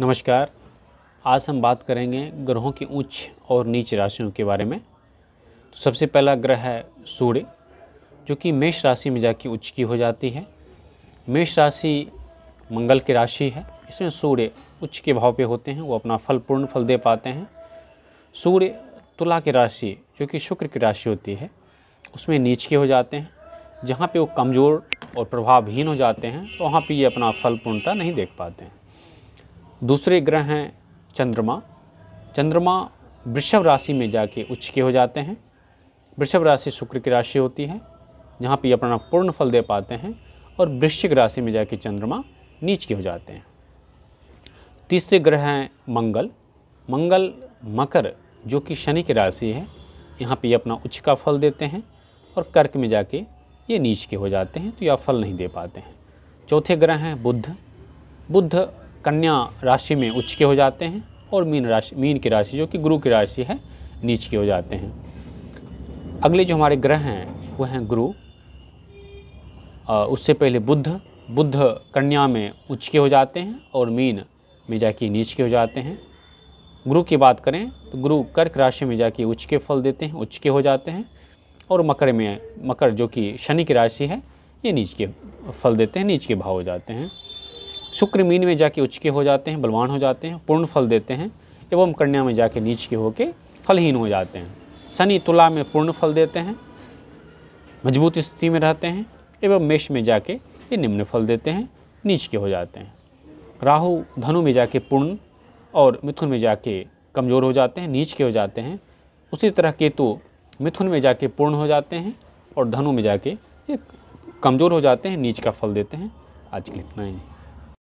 नमस्कार आज हम बात करेंगे ग्रहों की उच्च और नीच राशियों के बारे में तो सबसे पहला ग्रह है सूर्य जो कि मेष राशि में जाके उच्च की हो जाती है मेष राशि मंगल की राशि है इसमें सूर्य उच्च के भाव पे होते हैं वो अपना फल पूर्ण फल दे पाते हैं सूर्य तुला की राशि जो कि शुक्र की राशि होती है उसमें नीच के हो जाते हैं जहाँ पे वो कमज़ोर और प्रभावहीन हो जाते हैं तो वहाँ पे ये अपना फल पूर्णता नहीं देख पाते हैं दूसरे ग्रह हैं चंद्रमा चंद्रमा वृषभ राशि में जाके उच्च के हो जाते हैं वृषभ राशि शुक्र की राशि होती है जहाँ पर अपना पूर्ण फल दे पाते हैं और वृश्चिक राशि में जाके चंद्रमा नीच के हो जाते हैं तीसरे ग्रह हैं मंगल मंगल मकर जो कि शनि की राशि है यहाँ पे ये अपना उच्च का फल देते हैं और कर्क में जाके ये नीच के हो जाते हैं तो यह फल नहीं दे पाते हैं चौथे ग्रह हैं बुद्ध बुद्ध कन्या राशि में उच्च के हो जाते हैं और मीन राशि मीन की राशि जो कि गुरु की राशि है नीच के हो जाते हैं अगले जो हमारे ग्रह हैं वह हैं गुरु उससे पहले बुद्ध बुद्ध कन्या में उच्च के हो जाते हैं और मीन में जाके नीच के हो जाते हैं गुरु की बात करें तो गुरु कर्क राशि में जाके उच्च के फल देते हैं उच्च के हो जाते हैं और मकर में मकर जो कि शनि की राशि है ये नीच के फल देते हैं नीच के भाव हो जाते हैं शुक्र मीन में जाके उच्च के हो जाते हैं बलवान हो जाते हैं पूर्ण फल देते हैं एवं कन्या में जाके नीच के होके फलहीन हो जाते हैं शनि तुला में पूर्ण फल देते हैं मजबूत स्थिति में रहते हैं एवं मेष में जाके ये निम्न फल देते हैं नीच के हो जाते हैं राहु धनु में जाके पूर्ण और मिथुन में जाके कमज़ोर हो जाते हैं नीच के हो जाते हैं उसी तरह केतु मिथुन में जाके पूर्ण हो जाते हैं और धनु में जाके ये कमज़ोर हो जाते हैं नीच का फल देते हैं आज के लिए इतना ही